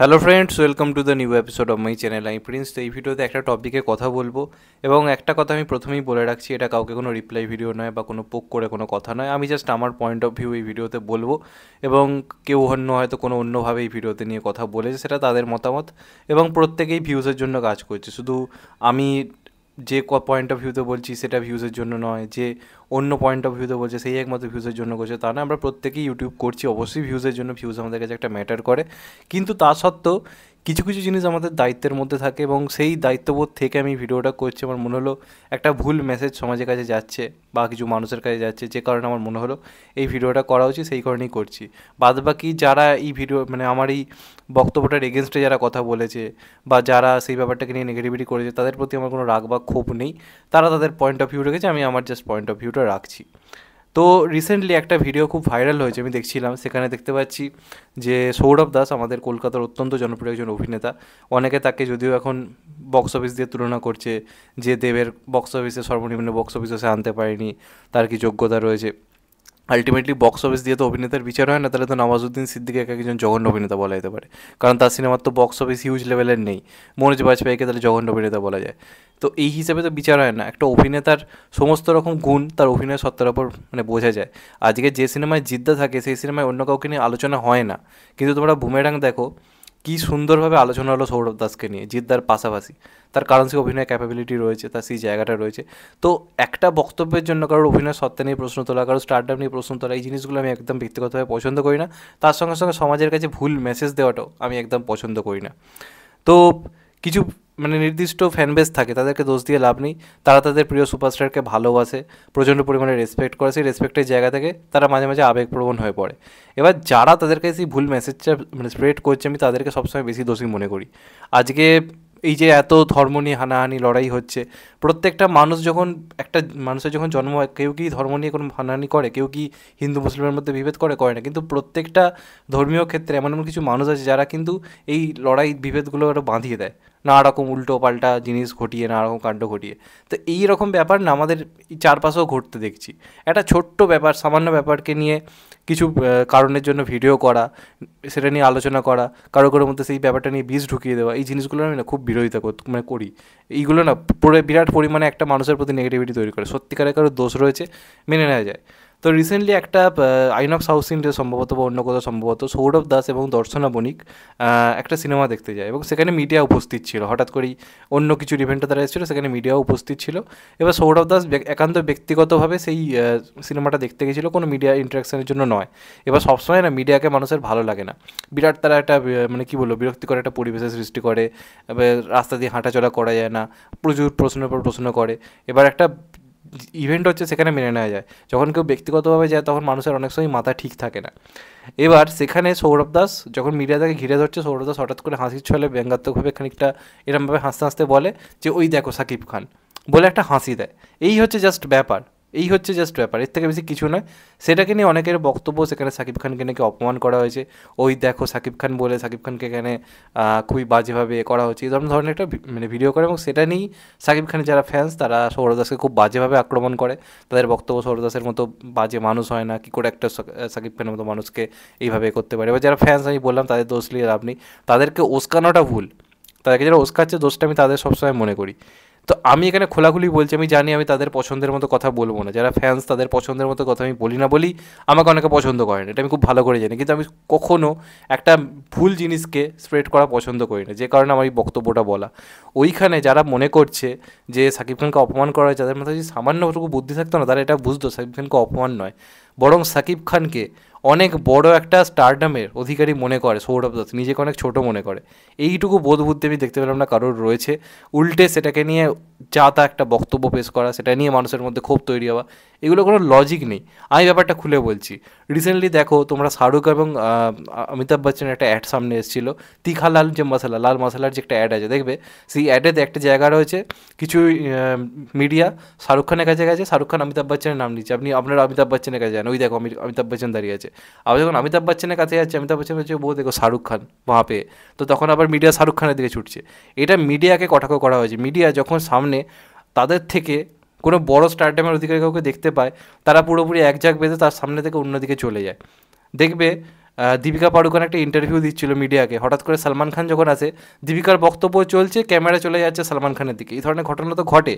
hello friends welcome to the new episode of my channel আমি Prince এই ভিডিওতে একটা টপিকে কথা বলবো এবং একটা কথা আমি প্রথমেই বলে রাখছি এটা কাউকে কোনো রিপ্লাই ভিডিও নয় বা কোনো পোক করে কোনো কথা নয় আমি জাস্ট আমার পয়েন্ট অফ ভিউ এই ভিডিওতে বলবো এবং কেউ অন্য হয়তো কোনো অন্যভাবে এই ভিডিওতে নিয়ে কথা বলেছে সেটা তাদের মতামত এবং প্রত্যেকেই ভিউজের জন্য কাজ করছে শুধু আমি যে ক পয়েন্ট অফ ভিউতে বলছি সেটা ভিউজের জন্য নয় যে অন্য পয়েন্ট অফ ভিউতে বলছে সেই একমাত্র ভিউজের জন্য করছে তা না আমরা প্রত্যেকেই ইউটিউব করছি অবশ্যই ভিউজের জন্য ভিউজ আমাদের কাছে একটা ম্যাটার করে কিন্তু তা সত্ত্বেও কিছু কিছু জিনিস আমাদের দায়িত্বের মধ্যে থাকে এবং সেই দায়িত্ববোধ থেকে আমি ভিডিওটা করছি আমার মনে হলো একটা ভুল মেসেজ সমাজের কাছে যাচ্ছে বা কিছু মানুষের কাছে যাচ্ছে যে কারণে আমার মনে হলো এই ভিডিওটা করা উচিত সেই কারণেই করছি বাদ বাকি যারা এই ভিডিও মানে আমার এই বক্তব্যটার এগেনস্টে যারা কথা বলেছে বা যারা সেই ব্যাপারটাকে নিয়ে নেগেটিভিটি করেছে তাদের প্রতি আমার কোনো রাগ বা ক্ষোভ নেই তারা তাদের পয়েন্ট অফ ভিউ রেখেছে আমি আমার জাস্ট পয়েন্ট অফ ভিউটা রাখছি তো রিসেন্টলি একটা ভিডিও খুব ভাইরাল হয়েছে আমি দেখছিলাম সেখানে দেখতে পাচ্ছি যে সৌরভ দাস আমাদের কলকাতার অত্যন্ত জনপ্রিয় একজন অভিনেতা অনেকে তাকে যদিও এখন বক্স অফিস দিয়ে তুলনা করছে যে দেবের বক্স অফিসে সর্বনিম্ন বক্স অফিসে আনতে পারেনি তার কি যোগ্যতা রয়েছে আলটিমেটলি বক্স অফিস দিয়ে তো অভিনেতার বিচার হয় না তাহলে তো নওয়াজুদ্দিন সিদ্দিকি এক একজন জঘন্য অভিনেতা বলা যেতে পারে কারণ তার সিনেমার তো বক্স অফিস হিউজ লেভেলের নেই মনোজ বাজপেয়ীকে তাহলে জঘন্য অভিনেতা বলা যায় তো এই হিসাবে তো বিচার হয় না একটা অভিনেতার সমস্ত রকম গুণ তার অভিনয় সত্তার ওপর মানে বোঝা যায় আজকে যে সিনেমায় জিদ্দা থাকে সেই সিনেমায় অন্য কাউকে নিয়ে আলোচনা হয় না কিন্তু তোমরা বুমেরাং দেখো কি সুন্দরভাবে আলোচনা হলো সৌরভ দাসকে নিয়ে জিদ্দার পাশাপাশি তার কারণ সে অভিনয় ক্যাপাবিলিটি রয়েছে তার সেই জায়গাটা রয়েছে তো একটা বক্তব্যের জন্য কারোর অভিনয় সত্ত্বে নিয়ে প্রশ্ন তোলা কারোর স্টার্টআপ নিয়ে প্রশ্ন তোলা এই জিনিসগুলো আমি একদম ব্যক্তিগতভাবে পছন্দ করি না তার সঙ্গে সঙ্গে সমাজের কাছে ভুল মেসেজ দেওয়াটাও আমি একদম পছন্দ করি না তো কিছু মানে নির্দিষ্ট ফ্যানবেস থাকে তাদেরকে দোষ দিয়ে লাভ নেই তারা তাদের প্রিয় সুপারস্টারকে ভালোবাসে প্রচণ্ড পরিমাণে রেসপেক্ট করে সেই রেসপেক্টের জায়গা থেকে তারা মাঝে মাঝে আবেগপ্রবণ হয়ে পড়ে এবার যারা তাদের কাছে ভুল মেসেজটা মানে স্প্রেড করছে আমি তাদেরকে সবসময় বেশি দোষী মনে করি আজকে এই যে এত ধর্ম নিয়ে হানাহানি লড়াই হচ্ছে প্রত্যেকটা মানুষ যখন একটা মানুষের যখন জন্ম হয় কেউ কি ধর্ম নিয়ে কোনো হানাহানি করে কেউ কি হিন্দু মুসলিমের মধ্যে বিভেদ করে করে না কিন্তু প্রত্যেকটা ধর্মীয় ক্ষেত্রে এমন এমন কিছু মানুষ আছে যারা কিন্তু এই লড়াই বিভেদগুলো আরও বাঁধিয়ে দেয় নানা রকম উল্টো পাল্টা জিনিস ঘটিয়ে নানা রকম কাণ্ড ঘটিয়ে তো এই রকম ব্যাপার না আমাদের চারপাশেও ঘটতে দেখছি একটা ছোট্ট ব্যাপার সামান্য ব্যাপারকে নিয়ে কিছু কারণের জন্য ভিডিও করা সেটা নিয়ে আলোচনা করা কারো কারোর মধ্যে সেই ব্যাপারটা নিয়ে বীজ ঢুকিয়ে দেওয়া এই জিনিসগুলো আমি না খুব বিরোধিতা মানে করি এইগুলো না পুরো বিরাট পরিমাণে একটা মানুষের প্রতি নেগেটিভিটি তৈরি করে সত্যিকারের কারোর দোষ রয়েছে মেনে নেওয়া যায় তো রিসেন্টলি একটা আইনক্স হাউস ইন্ডে সম্ভবত বা অন্য কোথাও সম্ভবত সৌরভ দাস এবং দর্শনা বণিক একটা সিনেমা দেখতে যায় এবং সেখানে মিডিয়া উপস্থিত ছিল হঠাৎ করেই অন্য কিছু ইভেন্টে তারা এসেছিলো সেখানে মিডিয়া উপস্থিত ছিল এবার সৌরভ দাস একান্ত ব্যক্তিগতভাবে সেই সিনেমাটা দেখতে গেছিলো কোনো মিডিয়া ইন্টারাকশানের জন্য নয় এবার সবসময় না মিডিয়াকে মানুষের ভালো লাগে না বিরাট তারা একটা মানে কী বলবো বিরক্তিকর একটা পরিবেশের সৃষ্টি করে রাস্তা দিয়ে হাঁটাচলা করা যায় না প্রচুর প্রশ্নের পর প্রশ্ন করে এবার একটা ইভেন্ট হচ্ছে সেখানে মেনে নেওয়া যায় যখন কেউ ব্যক্তিগতভাবে যায় তখন মানুষের অনেক সময় মাথা ঠিক থাকে না এবার সেখানে সৌরভ দাস যখন মিডিয়া তাকে ঘিরে ধরছে সৌরভ দাস হঠাৎ করে হাসির ছলে ব্যঙ্গাত্মকভাবে খানিকটা এরমভাবে হাসতে হাসতে বলে যে ওই দেখো সাকিব খান বলে একটা হাসি দেয় এই হচ্ছে জাস্ট ব্যাপার এই হচ্ছে জাস্ট ব্যাপার এর থেকে বেশি কিছু নয় সেটাকে নিয়ে অনেকের বক্তব্য সেখানে সাকিব খানকে নাকি অপমান করা হয়েছে ওই দেখো সাকিব খান বলে সাকিব খানকে এখানে খুবই বাজেভাবে করা হয়েছে এই ধরনের একটা মানে ভিডিও করে এবং সেটা নিয়েই সাকিব খানের যারা ফ্যান্স তারা সৌরদাসকে খুব বাজেভাবে আক্রমণ করে তাদের বক্তব্য সৌরদাসের মতো বাজে মানুষ হয় না কী করে একটা সাকিব খানের মতো মানুষকে এইভাবে করতে পারে এবার যারা ফ্যান্স আমি বললাম তাদের দোষ নিয়ে লাভ নেই তাদেরকে ওস্কানোটা ভুল তাদেরকে যারা ওস্কাচ্ছে দোষটা আমি তাদের সবসময় মনে করি তো আমি এখানে খোলাখুলি বলছি আমি জানি আমি তাদের পছন্দের মতো কথা বলবো না যারা ফ্যান্স তাদের পছন্দের মতো কথা আমি বলি না বলি আমাকে অনেকে পছন্দ করে না এটা আমি খুব ভালো করে জানি কিন্তু আমি কখনও একটা ভুল জিনিসকে স্প্রেড করা পছন্দ করি না যে কারণে আমার এই বক্তব্যটা বলা ওইখানে যারা মনে করছে যে সাকিব খানকে অপমান করা হয় যাদের মাথায় যদি সামান্যটুকু বুদ্ধি থাকতো না তারা এটা বুঝতো সাকিব খানকে অপমান নয় বরং সাকিব খানকে অনেক বড় একটা স্টারডামের অধিকারী মনে করে সৌরভ দত্ত নিজেকে অনেক ছোট মনে করে এইটুকু বোধ বুদ্ধি আমি দেখতে পেলাম না কারোর রয়েছে উল্টে সেটাকে নিয়ে যা তা একটা বক্তব্য পেশ করা সেটা নিয়ে মানুষের মধ্যে ক্ষোভ তৈরি হওয়া এগুলো কোনো লজিক নেই আমি ব্যাপারটা খুলে বলছি রিসেন্টলি দেখো তোমরা শাহরুখ এবং অমিতাভ বচ্চনের একটা অ্যাড সামনে এসেছিলো তিখা লাল যে মশলা লাল মশলার যে একটা অ্যাড আছে দেখবে সেই অ্যাডেতে একটা জায়গা রয়েছে কিছু মিডিয়া শাহরুখ খানের কাছে গেছে শাহরুখ খান অমিতাভ বচ্চনের নাম নিচ্ছে আপনি আপনারা অমিতাভ বচ্চনের কাছে যান ওই দেখো অমিতাভ বচ্চন দাঁড়িয়ে আছে আবার যখন অমিতাভ বচ্চনের কাছে যাচ্ছে অমিতাভ বচ্চন হচ্ছে বউ দেখো শাহরুখ খান পেয়ে তো তখন আবার মিডিয়া শাহরুখ খানের দিকে ছুটছে এটা মিডিয়াকে কটাক্ষ করা হয়েছে মিডিয়া যখন সামনে তাদের থেকে কোনো বড় স্টারডামের অধিকারী কাউকে দেখতে পায় তারা পুরোপুরি এক জাগ বেঁধে তার সামনে থেকে অন্যদিকে চলে যায় দেখবে দীপিকা পাড়ুকান একটা ইন্টারভিউ দিচ্ছিল মিডিয়াকে হঠাৎ করে সালমান খান যখন আসে দীপিকার বক্তব্য চলছে ক্যামেরা চলে যাচ্ছে সালমান খানের দিকে এই ধরনের ঘটনা তো ঘটে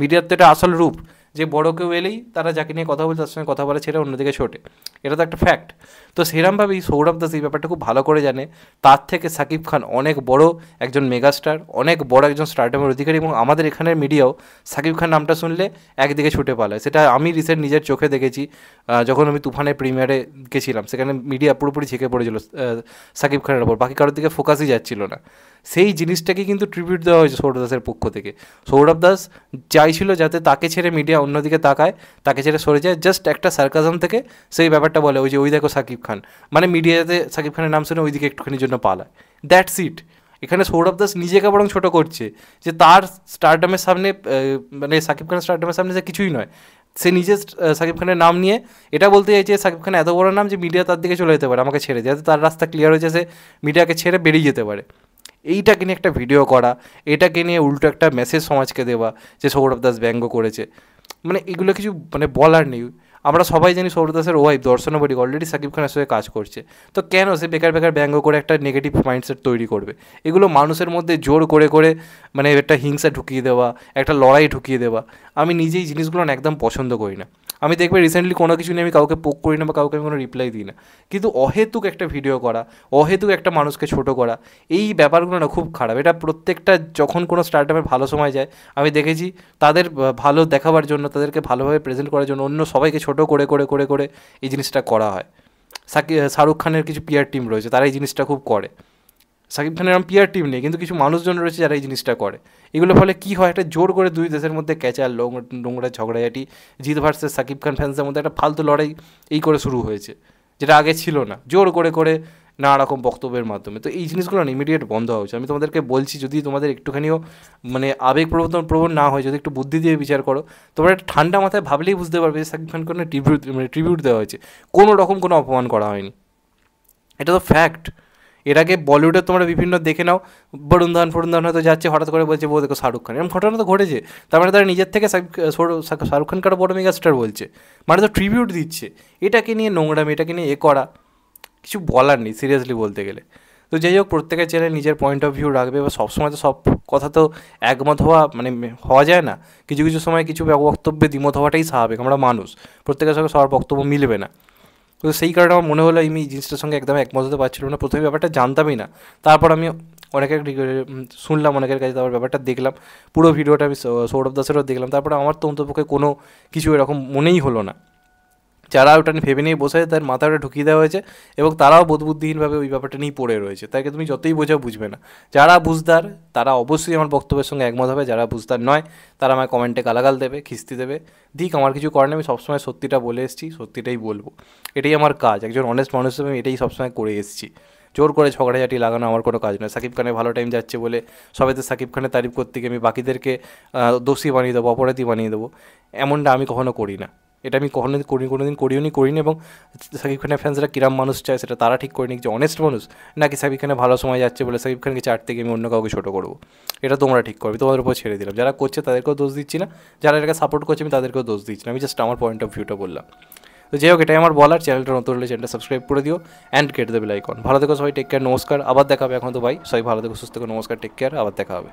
মিডিয়ার তো এটা আসল রূপ যে বড় কেউ এলেই তারা যাকে নিয়ে কথা বলে তার সঙ্গে কথা বলে ছেড়ে অন্যদিকে ছোটে এটা তো একটা ফ্যাক্ট তো সেরমভাবেই সৌরভ দাস এই ব্যাপারটা খুব ভালো করে জানে তার থেকে সাকিব খান অনেক বড় একজন মেগাস্টার অনেক বড় একজন স্টার্টআপের অধিকারী এবং আমাদের এখানের মিডিয়াও সাকিব খান নামটা শুনলে একদিকে ছুটে পালায় সেটা আমি রিসেন্ট নিজের চোখে দেখেছি যখন আমি তুফানের প্রিমিয়ারে গেছিলাম সেখানে মিডিয়া পুরোপুরি ঝেঁকে পড়েছিল সাকিব খানের ওপর বাকি কারোর দিকে ফোকাসই যাচ্ছিল না সেই জিনিসটাকে কিন্তু ট্রিবিউট দেওয়া হয়েছে সৌরভ দাসের পক্ষ থেকে সৌরভ দাস চাইছিল যাতে তাকে ছেড়ে মিডিয়া অন্যদিকে তাকায় তাকে ছেড়ে সরে যায় জাস্ট একটা সার্কাজম থেকে সেই ব্যাপারটা বলে ওই যে ওই দেখো সাকিব খান মানে মিডিয়াতে সাকিব খানের নাম শুনে ওইদিকে একটুখানির জন্য পালায় দ্যাটস ইট এখানে সৌরভ দাস নিজেকে বরং ছোট করছে যে তার স্টারডামের সামনে মানে সাকিব খানের স্টারডামের সামনে সে কিছুই নয় সে নিজে সাকিব খানের নাম নিয়ে এটা বলতে চাইছে সাকিব খান এত বড় নাম যে মিডিয়া তার দিকে চলে যেতে পারে আমাকে ছেড়ে যাতে তার রাস্তা ক্লিয়ার হয়েছে সে মিডিয়াকে ছেড়ে বেরিয়ে যেতে পারে এইটাকে নিয়ে একটা ভিডিও করা এটাকে নিয়ে উল্টো একটা মেসেজ সমাজকে দেওয়া যে সৌরভ দাস ব্যঙ্গ করেছে মানে এগুলো কিছু মানে বলার নেই আমরা সবাই জানি সৌরভ দাসের ওয়াইফ দর্শন বলি অলরেডি সাকিব খানের সঙ্গে কাজ করছে তো কেন সে বেকার বেকার ব্যঙ্গ করে একটা নেগেটিভ মাইন্ডসেট তৈরি করবে এগুলো মানুষের মধ্যে জোর করে করে মানে একটা হিংসা ঢুকিয়ে দেওয়া একটা লড়াই ঢুকিয়ে দেওয়া আমি নিজেই জিনিসগুলো একদম পছন্দ করি না আমি দেখবে রিসেন্টলি কোনো কিছু নিয়ে আমি কাউকে পোক করি না বা কাউকে আমি কোনো রিপ্লাই দিই না কিন্তু অহেতুক একটা ভিডিও করা অহেতুক একটা মানুষকে ছোট করা এই ব্যাপারগুলো না খুব খারাপ এটা প্রত্যেকটা যখন কোনো আপের ভালো সময় যায় আমি দেখেছি তাদের ভালো দেখাবার জন্য তাদেরকে ভালোভাবে প্রেজেন্ট করার জন্য অন্য সবাইকে ছোট করে করে করে করে এই জিনিসটা করা হয় শাহরুখ খানের কিছু পিয়ার টিম রয়েছে তারা এই জিনিসটা খুব করে সাকিব খানের এরকম পিয়ার টিম নেই কিন্তু কিছু মানুষজন রয়েছে যারা এই জিনিসটা করে এগুলোর ফলে কি হয় একটা জোর করে দুই দেশের মধ্যে ক্যাচার নোংরা ঝগড়াঝাটি জিত ভার্সেস সাকিব খান ফ্যান্সের মধ্যে একটা ফালতু লড়াই এই করে শুরু হয়েছে যেটা আগে ছিল না জোর করে করে নানা রকম বক্তব্যের মাধ্যমে তো এই জিনিসগুলো না ইমিডিয়েট বন্ধ হওয়া উচিত আমি তোমাদেরকে বলছি যদি তোমাদের একটুখানিও মানে আবেগ প্রবর্তন প্রবণ না হয় যদি একটু বুদ্ধি দিয়ে বিচার করো তোমরা একটা ঠান্ডা মাথায় ভাবলেই বুঝতে পারবে যে সাকিব খানকে ট্রিবিউট মানে ট্রিবিউট দেওয়া হয়েছে কোনো রকম কোনো অপমান করা হয়নি এটা তো ফ্যাক্ট এর আগে বলিউডে তোমরা বিভিন্ন দেখে নাও বরুণ ধান ফরুণ ধান হয়তো যাচ্ছে হঠাৎ করে বলছে বউ দেখো শাহরুখ খান এরকম ঘটনা তো ঘটেছে তার মানে তারা নিজের থেকে শাহরুখ খান কারো বড় মেগা স্টার বলছে মানে তো ট্রিবিউট দিচ্ছে এটাকে নিয়ে নোংরামি এটাকে নিয়ে এ করা কিছু বলার নেই সিরিয়াসলি বলতে গেলে তো যাই হোক প্রত্যেকের চ্যানেল নিজের পয়েন্ট অফ ভিউ রাখবে বা সবসময় তো সব কথা তো একমত হওয়া মানে হওয়া যায় না কিছু কিছু সময় কিছু বক্তব্যে দ্বিমত হওয়াটাই স্বাভাবিক আমরা মানুষ প্রত্যেকের সঙ্গে সবার বক্তব্য মিলবে না তো সেই কারণে আমার মনে হলো আমি এই জিনিসটার সঙ্গে একদম একমত হতে পারছিলাম না প্রথমে ব্যাপারটা জানতামই না তারপর আমি অনেকের শুনলাম অনেকের কাছে তারপর ব্যাপারটা দেখলাম পুরো ভিডিওটা আমি সৌরভ দাসেরও দেখলাম তারপরে আমার তো অন্তপক্ষে কোনো কিছু এরকম মনেই হলো না যারা ওটা নিয়ে ভেবে নিয়ে বসে তার মাথা ওটা ঢুকিয়ে দেওয়া হয়েছে এবং তারাও বোধবুদ্ধিহীনভাবে ওই ব্যাপারটা নিয়ে পড়ে রয়েছে তাকে তুমি যতই বোঝাও বুঝবে না যারা বুঝদার তারা অবশ্যই আমার বক্তব্যের সঙ্গে একমত হবে যারা বুঝদার নয় তারা আমার কমেন্টে গালাগাল দেবে খিস্তি দেবে দিক আমার কিছু করেন আমি সবসময় সত্যিটা বলে এসেছি সত্যিটাই বলবো এটাই আমার কাজ একজন অনেস্ট মানুষ হিসেবে আমি এটাই সবসময় করে এসেছি জোর করে ঝগড়াঝাটি লাগানো আমার কোনো কাজ নয় সাকিব খানের ভালো টাইম যাচ্ছে বলে সবাইতে সাকিব খানের তারিফ করতে গিয়ে আমি বাকিদেরকে দোষী বানিয়ে দেবো অপরাধী বানিয়ে দেবো এমনটা আমি কখনো করি না এটা আমি কখনো করি কোনো দিন করিও নি করিনি এবং সাকিব খানের ফ্যান্সরা কিরাম মানুষ চায় সেটা তারা ঠিক করিনি যে অনেস্ট মানুষ নাকি সাকিব খানের ভালো সময় যাচ্ছে বলে সাকিব খানকে চার থেকে আমি অন্য কাউকে ছোটো করবো এটা তোমরা ঠিক করবে তোমাদের উপর ছেড়ে দিলাম যারা করছে তাদেরকেও দোষ দিচ্ছি না যারা এটাকে সাপোর্ট করছে আমি তাদেরকেও দোষ দিচ্ছি না আমি জাস্ট আমার পয়েন্ট অফ ভিউটা বললাম তো যাই হোক এটাই আমার বলার চ্যানেলটা নতুন হলে চ্যানেলটা সাবস্ক্রাইব করে দিও অ্যান্ড কেটে দেবে লাইকন ভালো থেকো সবাই টেক কেয়ার নমস্কার আবার দেখাবে এখন তো ভাই সবাই ভালো থেকো সুস্থ থেকো নমস্কার টেক কেয়ার আবার দেখা হবে